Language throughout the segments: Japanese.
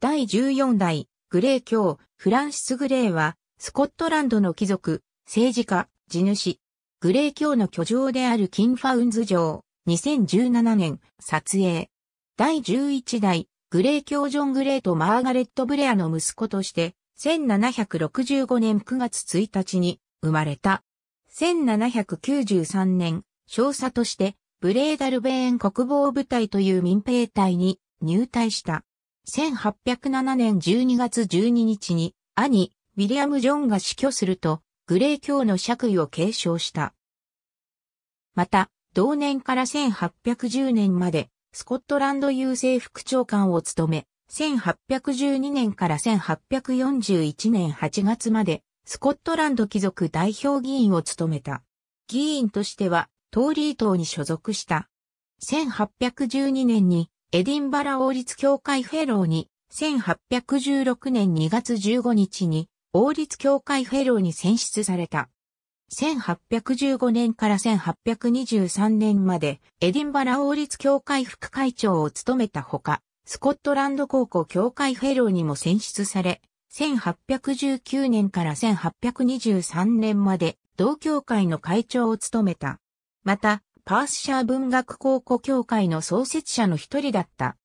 第14代、グレー卿、フランシス・グレーは、スコットランドの貴族、政治家、地主、グレー卿の居城であるキンファウンズ城、2017年、撮影。第11代、グレー卿ジョン・グレーとマーガレット・ブレアの息子として、1765年9月1日に生まれた。1793年、少佐として、ブレーダルベーン国防部隊という民兵隊に入隊した。1807年12月12日に兄、ウィリアム・ジョンが死去すると、グレー教の爵位を継承した。また、同年から1810年まで、スコットランド郵政副長官を務め、1812年から1841年8月まで、スコットランド貴族代表議員を務めた。議員としては、トーリー党に所属した。1812年にエディンバラ王立協会フェローに、1816年2月15日に、王立協会フェローに選出された。1815年から1823年まで、エディンバラ王立協会副会長を務めたほか、スコットランド高校協会フェローにも選出され、1819年から1823年まで、同協会の会長を務めた。また、パースシャー文学考古協会の創設者の一人だった。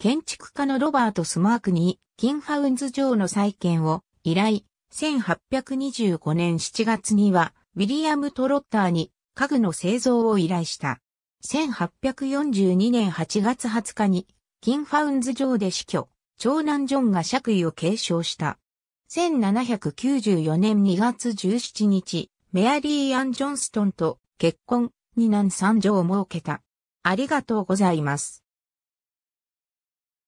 建築家のロバート・スマークに、キンハウンズ城の再建を依頼、1825年7月には、ウィリアム・トロッターに家具の製造を依頼した。1842年8月20日に、キンファウンズ城で死去、長男ジョンが爵位を継承した。1794年2月17日、メアリー・アン・ジョンストンと結婚、に男三女を設けた。ありがとうございます。